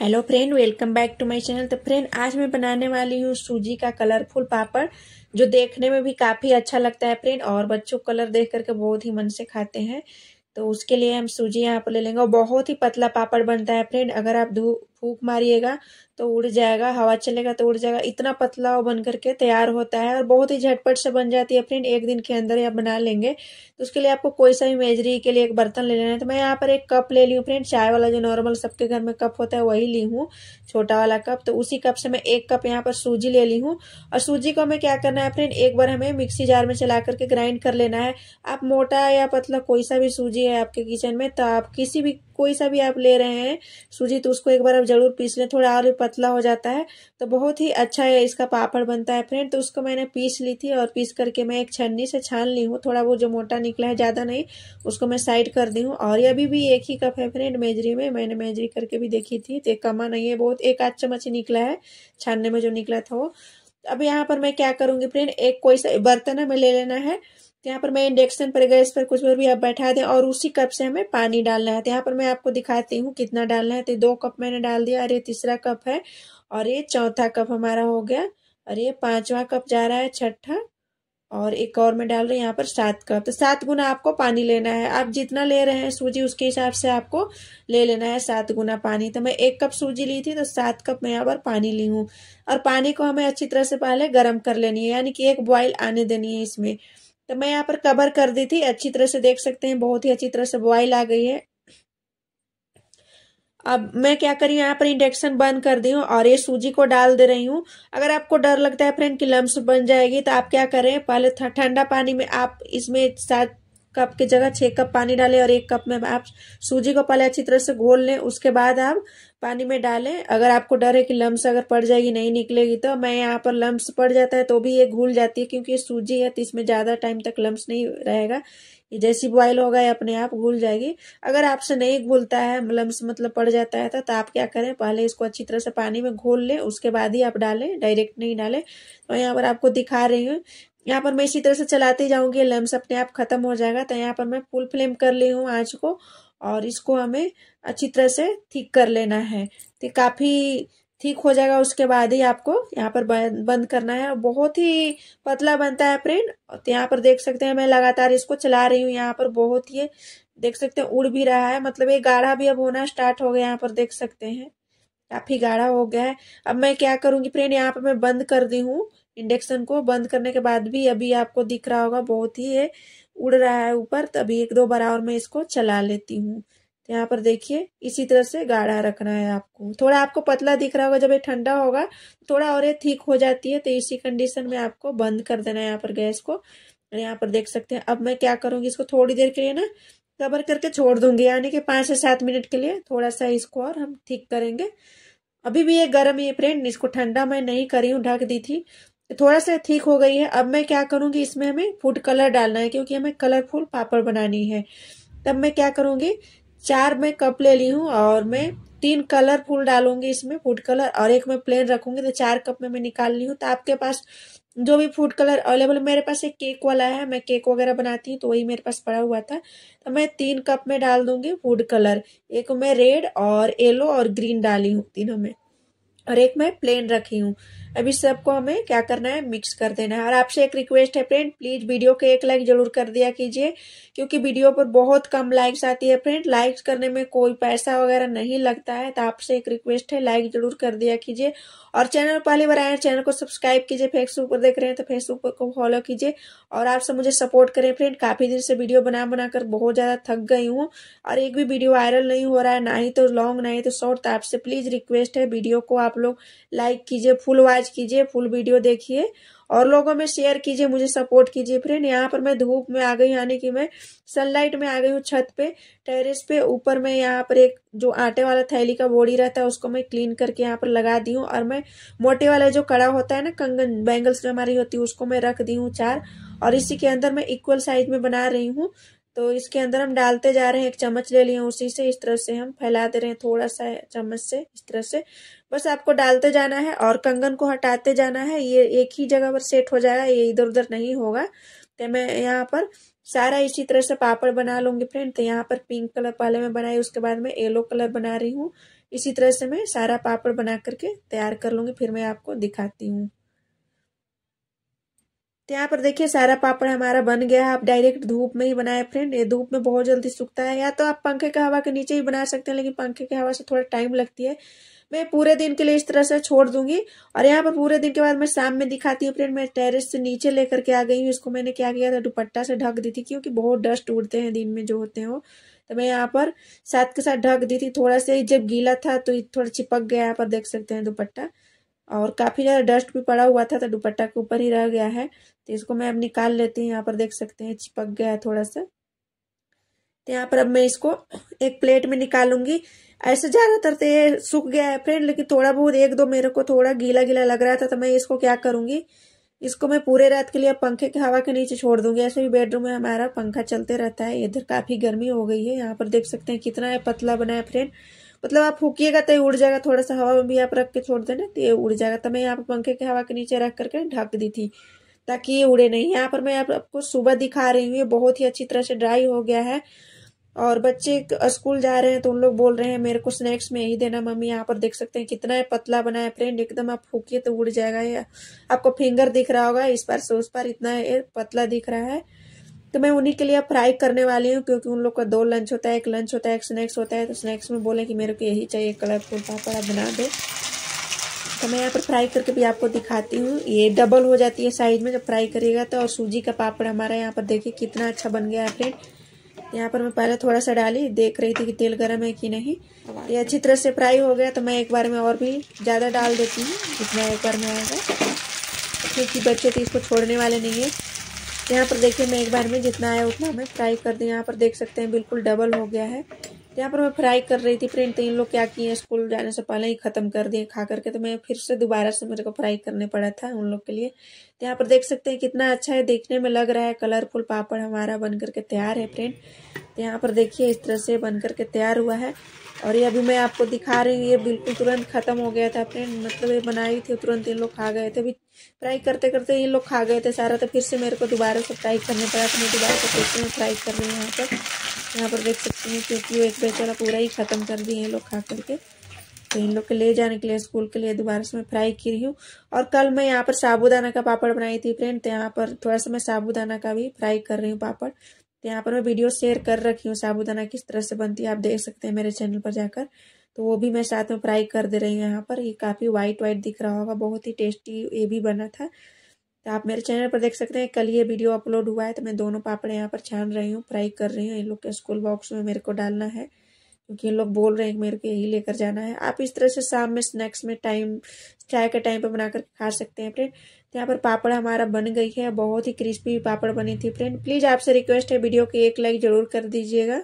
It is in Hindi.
hello friend welcome back to my channel तो फ्रेंड आज मैं बनाने वाली हूँ सूजी का कलरफुल पापड़ जो देखने में भी काफ़ी अच्छा लगता है फ्रेंड और बच्चों कलर देख करके बहुत ही मन से खाते हैं तो उसके लिए हम सूजी यहाँ पर ले लेंगे और बहुत ही पतला पापड़ बनता है फ्रेंड अगर आप धूप फूक मारिएगा तो उड़ जाएगा हवा चलेगा तो उड़ जाएगा इतना पतला बन करके तैयार होता है और बहुत ही झटपट से बन जाती है फ्रेंड एक दिन के अंदर ही आप बना लेंगे तो उसके लिए आपको कोई सा भी मेजरी के लिए एक बर्तन ले लेना है तो मैं यहाँ पर एक कप ले ली हूँ फ्रेंड चाय वाला जो नॉर्मल सबके घर में कप होता है वही ली हूँ छोटा वाला कप तो उसी कप से मैं एक कप यहाँ पर सूजी ले ली हूँ और सूजी को हमें क्या करना है फ्रेंड एक बार हमें मिक्सी जार में चला करके ग्राइंड कर लेना है आप मोटा या पतला कोई सा भी सूजी है आपके किचन में तो आप किसी भी कोई सा भी आप ले रहे हैं सूजी तो उसको एक बार आप ज़रूर पीस लें थोड़ा और पतला हो जाता है तो बहुत ही अच्छा है इसका पापड़ बनता है फ्रेंड तो उसको मैंने पीस ली थी और पीस करके मैं एक छन्नी से छान ली हूँ थोड़ा वो जो मोटा निकला है ज़्यादा नहीं उसको मैं साइड कर दी हूँ और ये अभी भी एक ही कप है फ्रेंड मेजरी में मैंने मेजरी करके भी देखी थी तो कमा नहीं है बहुत एक आध चम्मच निकला है छानने में जो निकला था वो अब यहाँ पर मैं क्या करूंगी फ्रेंड एक कोई सा बर्तन हमें ले लेना है तो यहाँ पर मैं इंडक्शन पर गैस पर कुछ भी आप बैठा दें और उसी कप से हमें पानी डालना है तो यहाँ पर मैं आपको दिखाती हूँ कितना डालना है तो दो कप मैंने डाल दिया और ये तीसरा कप है और ये चौथा कप हमारा हो गया और ये पांचवा कप जा रहा है छठा और एक और मैं डाल रही हूँ यहाँ पर सात कप तो सात गुना आपको पानी लेना है आप जितना ले रहे हैं सूजी उसके हिसाब से आपको ले लेना है सात गुना पानी तो मैं एक कप सूजी ली थी तो सात कप मैं यहाँ पर पानी ली हूँ और पानी को हमें अच्छी तरह से पहले गर्म कर लेनी है यानी कि एक बॉयल आने देनी है इसमें तो मैं यहाँ पर कवर कर दी थी अच्छी तरह से देख सकते हैं बहुत ही अच्छी तरह से बॉयल आ गई है अब मैं क्या करी यहाँ पर इंडक्शन बंद कर दी हूँ और ये सूजी को डाल दे रही हूँ अगर आपको डर लगता है फ्रेंड कि लम्स बन जाएगी तो आप क्या करें पहले ठंडा पानी में आप इसमें सात कप की जगह छः कप पानी डालें और एक कप में आप सूजी को पहले अच्छी तरह से घोल लें उसके बाद आप पानी में डालें अगर आपको डर है कि लम्ब अगर पड़ जाएगी नहीं निकलेगी तो मैं यहाँ पर लम्ब पड़ जाता है तो भी ये घूल जाती है क्योंकि ये सूजी है तो इसमें ज़्यादा टाइम तक लम्ब नहीं रहेगा ये जैसी बॉयल होगा ये अपने आप घूल जाएगी अगर आपसे नहीं घूलता है लम्ब मतलब पड़ जाता है तो, तो आप क्या करें पहले इसको अच्छी तरह से पानी में घोल लें उसके बाद ही आप डालें डायरेक्ट नहीं डालें तो यहाँ पर आपको दिखा रही हूँ यहाँ पर मैं इसी तरह से चलाती जाऊंगी लम्ब अपने आप खत्म हो जाएगा तो यहाँ पर मैं फुल फ्लेम कर ली हूँ आँच को और इसको हमें अच्छी तरह से ठीक कर लेना है तो काफ़ी ठीक हो जाएगा उसके बाद ही आपको यहाँ पर बंद करना है बहुत ही पतला बनता है प्रिंट तो यहाँ पर देख सकते हैं मैं लगातार इसको चला रही हूँ यहाँ पर बहुत ही देख सकते हैं उड़ भी रहा है मतलब ये गाढ़ा भी अब होना स्टार्ट हो गया यहाँ पर देख सकते हैं काफ़ी गाढ़ा हो गया है अब मैं क्या करूँगी प्रिंट यहाँ पर मैं बंद कर दी हूँ इंडक्शन को बंद करने के बाद भी अभी आपको दिख रहा होगा बहुत ही ये उड़ रहा है ऊपर तभी एक दो बार और मैं इसको चला लेती हूँ तो यहाँ पर देखिए इसी तरह से गाढ़ा रखना है आपको थोड़ा आपको पतला दिख रहा होगा जब ये ठंडा होगा थोड़ा और ये ठीक हो जाती है तो इसी कंडीशन में आपको बंद कर देना है यहाँ पर गैस को यहाँ पर देख सकते हैं अब मैं क्या करूँगी इसको थोड़ी देर के लिए ना कवर करके छोड़ दूंगी यानी कि पाँच से सात मिनट के लिए थोड़ा सा इसको और हम ठीक करेंगे अभी भी ये गर्म है फ्रेंड इसको ठंडा मैं नहीं करी हूँ ढक दी थी थोड़ा सा ठीक हो गई है अब मैं क्या करूंगी इसमें हमें फूड कलर डालना है क्योंकि हमें कलरफुल पापड़ बनानी है तब मैं क्या करूँगी चार मैं कप ले ली हूँ और मैं तीन कलर फूल डालूंगी इसमें फूड कलर और एक मैं प्लेन रखूंगी तो चार कप में मैं निकाल ली हूँ तो आपके पास जो भी फूड कलर अवेलेबल मेरे पास एक केक वाला है मैं केक वगैरह बनाती हूँ तो वही मेरे पास पड़ा हुआ था तो मैं तीन कप में डाल दूंगी फूड कलर एक मैं रेड और येलो और ग्रीन डाली हूँ तीनों में और एक मैं प्लेन रखी हूँ अब इस सबको हमें क्या करना है मिक्स कर देना है और आपसे एक रिक्वेस्ट है फ्रेंड प्लीज़ वीडियो के एक लाइक ज़रूर कर दिया कीजिए क्योंकि वीडियो पर बहुत कम लाइक्स आती है फ्रेंड लाइक्स करने में कोई पैसा वगैरह नहीं लगता है तो आपसे एक रिक्वेस्ट है लाइक ज़रूर कर दिया कीजिए और चैनल पहली बार आए चैनल को सब्सक्राइब कीजिए फेसबुक पर देख रहे हैं तो फेसबुक को फॉलो कीजिए और आपसे मुझे सपोर्ट करें फ्रेंड काफ़ी दिन से वीडियो बना बनाकर बहुत ज़्यादा थक गई हूँ और एक भी वीडियो वायरल नहीं हो रहा है ना ही तो लॉन्ग ना ही तो शॉर्ट तो आपसे प्लीज़ रिक्वेस्ट है वीडियो को आप लोग लाइक कीजिए फुल वाइज लाइक कीजिए फुल वीडियो देखिए और लोगों में शेयर कीजिए मुझे सपोर्ट कीजिए फ्रेंड यहाँ पर मैं धूप में आ गई यानी कि मैं सनलाइट में आ गई हूँ छत पे टेरेस पे ऊपर मैं यहाँ पर एक जो आटे वाला थैली का बोड़ी रहता है उसको मैं क्लीन करके यहाँ पर लगा दी हूँ और मैं मोटे वाला जो कड़ा होता है ना कंगन बैंगल्स जो हमारी होती है उसको मैं रख दी हूँ चार और इसी के अंदर मैं इक्वल साइज में बना रही हूँ तो इसके अंदर हम डालते जा रहे हैं एक चम्मच ले लिए उसी से इस तरह से हम फैला दे रहे हैं थोड़ा सा चम्मच से इस तरह से बस आपको डालते जाना है और कंगन को हटाते जाना है ये एक ही जगह पर सेट हो जाएगा ये इधर उधर नहीं होगा तो मैं यहाँ पर सारा इसी तरह से पापड़ बना लूंगी फ्रेंड तो यहाँ पर पिंक कलर पहले मैं बनाई उसके बाद में येलो कलर बना रही हूँ इसी तरह से मैं सारा पापड़ बना करके तैयार कर लूंगी फिर मैं आपको दिखाती हूँ तो यहाँ पर देखिए सारा पापड़ हमारा बन गया है आप डायरेक्ट धूप में ही बनाए फ्रेंड ये धूप में बहुत जल्दी सूखता है या तो आप पंखे के हवा के नीचे ही बना सकते हैं लेकिन पंखे के हवा से थोड़ा टाइम लगती है मैं पूरे दिन के लिए इस तरह से छोड़ दूंगी और यहाँ पर पूरे दिन के बाद मैं शाम में दिखाती हूँ फ्रेंड मैं टेरिस से नीचे लेकर के आ गई हूँ इसको मैंने क्या किया था दुपट्टा से ढक दी थी क्योंकि बहुत डस्ट उड़ते हैं दिन में जो होते हैं वो तो मैं यहाँ पर साथ के साथ ढक दी थी थोड़ा सा जब गीला था तो थोड़ा चिपक गया यहाँ पर देख सकते हैं दुपट्टा और काफ़ी ज़्यादा डस्ट भी पड़ा हुआ था तो दुपट्टा के ऊपर ही रह गया है तो इसको मैं अब निकाल लेती हूँ यहाँ पर देख सकते हैं चिपक गया है थोड़ा सा तो यहाँ पर अब मैं इसको एक प्लेट में निकालूंगी ऐसे ज़्यादातर तो ये सूख गया है फ्रेंड लेकिन थोड़ा बहुत एक दो मेरे को थोड़ा गीला गीला लग रहा था तो मैं इसको क्या करूंगी इसको मैं पूरे रात के लिए पंखे की हवा के नीचे छोड़ दूंगी ऐसे भी बेडरूम में हमारा पंखा चलते रहता है इधर काफ़ी गर्मी हो गई है यहाँ पर देख सकते हैं कितना है पतला बना है फ्रेंड मतलब आप फूकिएगा तो ये उड़ जाएगा थोड़ा सा हवा में भी आप रख के छोड़ देना तो ये उड़ जाएगा तो मैं यहाँ पर पंखे के हवा के नीचे रख करके ढक दी थी ताकि ये उड़े नहीं यहाँ पर मैं आपको सुबह दिखा रही हूँ ये बहुत ही अच्छी तरह से ड्राई हो गया है और बच्चे स्कूल जा रहे हैं तो उन लोग बोल रहे हैं मेरे को स्नैक्स में यही देना मम्मी यहाँ पर देख सकते हैं कितना है पतला बना है फ्रेंड एकदम आप फूकिए तो उड़ जाएगा ये आपको फिंगर दिख रहा होगा इस पर से उस पर इतना पतला दिख रहा है तो मैं उन्हीं के लिए फ्राई करने वाली हूँ क्योंकि उन लोग का दो लंच होता है एक लंच होता है एक स्नैक्स होता है तो स्नैक्स में बोले कि मेरे को यही चाहिए कलरफुल पापड़ बना दो तो मैं यहाँ पर फ्राई करके भी आपको दिखाती हूँ ये डबल हो जाती है साइज में जब फ्राई करिएगा तो और सूजी का पापड़ हमारा यहाँ पर देखिए कितना अच्छा बन गया है फ्रेंड यहाँ पर मैं पहले थोड़ा सा डाली देख रही थी कि तेल गर्म है कि नहीं ये अच्छी तरह से फ्राई हो गया तो मैं एक बार में और भी ज़्यादा डाल देती हूँ जितना एक बार में आएगा क्योंकि बच्चे तो इसको छोड़ने वाले नहीं है यहाँ पर देखिए मैं एक बार में जितना आया उतना मैं फ्राई कर दी यहाँ पर देख सकते हैं बिल्कुल डबल हो गया है यहाँ पर मैं फ्राई कर रही थी फ्रेंड तो इन लोग क्या किए स्कूल जाने से पहले ही ख़त्म कर दिए खा करके तो मैं फिर से दोबारा से मेरे को फ्राई करने पड़ा था उन लोग के लिए तो यहाँ पर देख सकते हैं कितना अच्छा है देखने में लग रहा है कलरफुल पापड़ हमारा बन करके तैयार है फ्रेंड तो यहाँ पर देखिए इस तरह से बन करके तैयार हुआ है और ये अभी मैं आपको दिखा रही हूँ ये बिल्कुल तुरंत ख़त्म हो गया था फ्रेंड मतलब ये बनाई थी तुरंत इन लोग खा गए थे अभी फ्राई करते करते ये लोग खा गए थे सारा तो फिर से मेरे को दोबारा से फ्राई करने पड़ा तो मैं दोबारा से फिर से फ्राई कर रही हूँ यहाँ पर यहाँ पर देख सकते हैं क्योंकि वो एक बेचारा पूरा ही ख़त्म कर दिए ये लोग खा करके तो इन लोग के ले जाने के लिए स्कूल के लिए दोबारा से मैं फ्राई की रही हूँ और कल मैं यहाँ पर साबूदाना का पापड़ बनाई थी फ्रेंड तो यहाँ पर थोड़ा सा मैं साबूदाना का भी फ्राई कर रही हूँ पापड़ तो यहाँ पर मैं वीडियो शेयर कर रखी हूँ साबुदाना किस तरह से बनती है आप देख सकते हैं मेरे चैनल पर जाकर तो वो भी मैं साथ में फ्राई कर दे रही हूँ यहाँ पर ये काफ़ी वाइट वाइट दिख रहा होगा बहुत ही टेस्टी ये भी बना था तो आप मेरे चैनल पर देख सकते हैं कल ये वीडियो अपलोड हुआ है तो मैं दोनों पापड़ यहाँ पर छान रही हूँ फ्राई कर रही हूँ इन लोग के स्कूल बॉक्स में मेरे को डालना है क्योंकि ये लोग बोल रहे हैं मेरे को यही लेकर जाना है आप इस तरह से शाम में स्नैक्स में टाइम चाय के टाइम पर बना कर खा सकते हैं फ्रेंड तो यहाँ पर पापड़ हमारा बन गई है बहुत ही क्रिस्पी पापड़ बनी थी फ्रेंड प्लीज़ आपसे रिक्वेस्ट है वीडियो की एक लाइक ज़रूर कर दीजिएगा